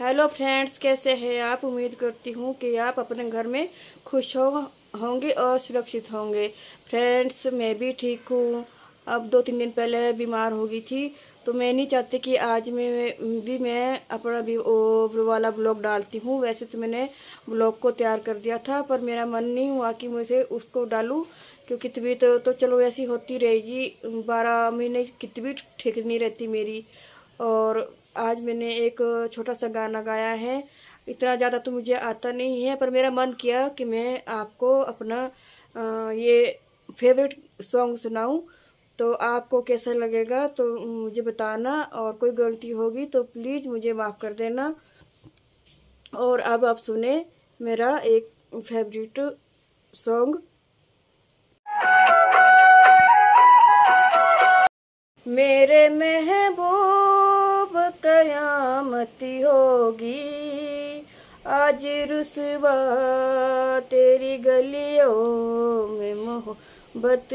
hello friends कैसे हैं आप उम्मीद करती हूँ कि आप अपने घर में खुश हो होंगे और सुरक्षित होंगे फ्रेंड्स मैं भी ठीक हूँ अब दो तीन दिन पहले बीमार हो गई थी तो मैं नहीं चाहती कि आज मैं भी मैं अपना भी वाला ब्लॉग डालती हूँ वैसे तो मैंने ब्लॉग को तैयार कर दिया था पर मेरा मन नहीं हुआ कि मुझे उसको डालूँ क्योंकि तबीयत तो, तो चलो ऐसी होती रहेगी बारह महीने की तबीयत ठीक नहीं रहती मेरी और आज मैंने एक छोटा सा गाना गाया है इतना ज़्यादा तो मुझे आता नहीं है पर मेरा मन किया कि मैं आपको अपना ये फेवरेट सॉन्ग सुनाऊं तो आपको कैसा लगेगा तो मुझे बताना और कोई गलती होगी तो प्लीज़ मुझे माफ़ कर देना और अब आप सुने मेरा एक फेवरेट सॉन्ग मेरे में है मती होगी आज रुसवा तेरी गलियों में मोहब्बत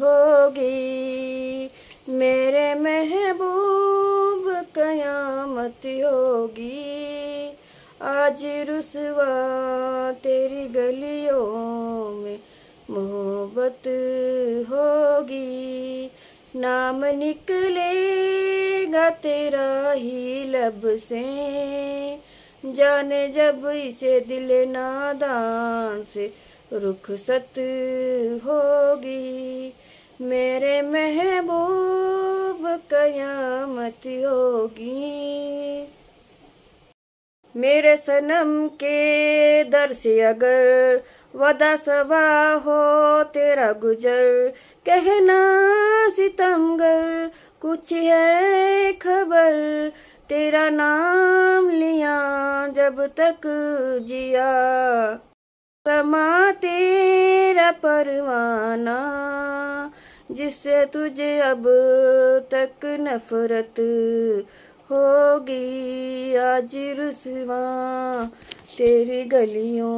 होगी मेरे महबूब कयामत होगी आज रुसवा तेरी गलियों में मोहब्बत होगी नाम निकले तेरा ही लब से जाने जब इसे दिल नादान से सत होगी मेरे महबूब कयामत होगी मेरे सनम के दर से अगर वदा सवा हो तेरा गुजर कहना सितमगर कुछ है खबर तेरा नाम लिया जब तक जिया समा तेरा परवाना जिससे तुझे अब तक नफरत होगी आज रुसवा तेरी गलियों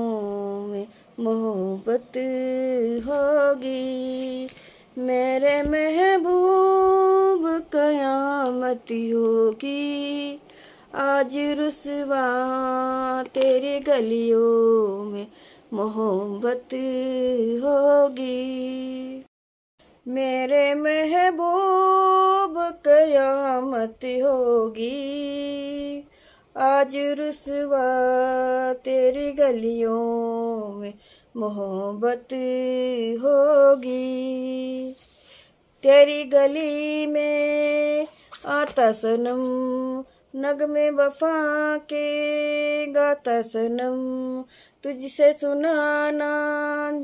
में मोहब्बत होगी मेरे में रहमत होगी आज रुसवा तेरे गलियों में मोहब्बत होगी मेरे महबूब कयामत होगी आज रुसवा तेरी गलियों में मोहब्बत होगी तेरी गली में आता सनम नगमे वफा के गाता सनम तुझसे सुनाना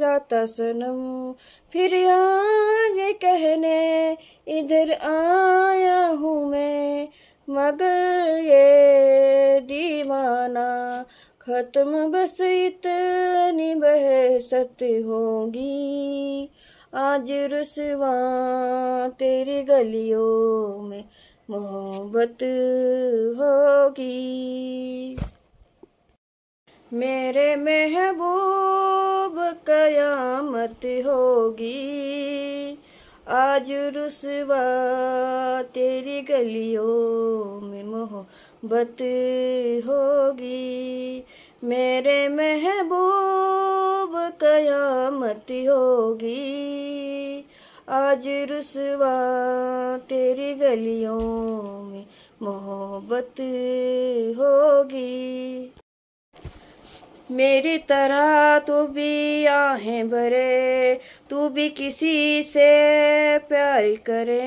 जाता सनम फिर आज कहने इधर आया हूँ मैं मगर ये दीवाना खत्म बस इतनी बहसत होगी आज रुसवा तेरी गलियों में मोहब्बत होगी मेरे महबूब कयामत होगी आज रुसवा तेरी गलियों में मोहब्बत होगी मेरे महबूब कयामत होगी आज रुसवा तेरी गलियों में मोहब्बत होगी मेरी तरह तू भी आहें भरे तू भी किसी से प्यार करे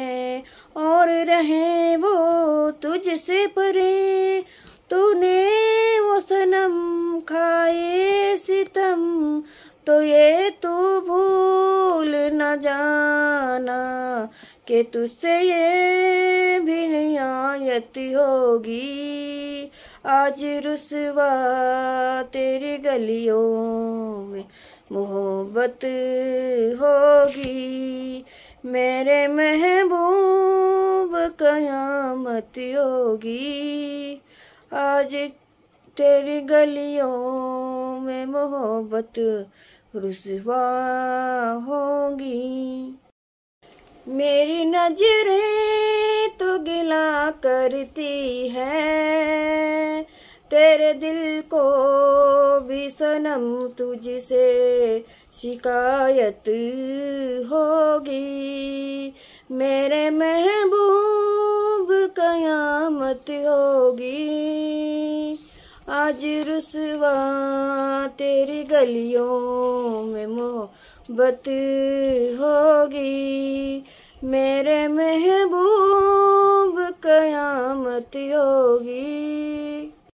और रहे वो तुझसे परे तूने वो सनम खाए सितम तो ये तू भू भूल न जाना कि तुझसे ये भी रियायत होगी आज रुसवा तेरी गलियों में मोहब्बत होगी मेरे महबूब कयामत होगी आज तेरी गलियों में मोहब्बत रुसवा होगी मेरी नजरें तो गिला करती है तेरे दिल को भी सनम तुझसे शिकायत होगी मेरे महबूब कयामत होगी आज रुसवा तेरी गलियों में मोहब्बत होगी मेरे महबूब कयामत होगी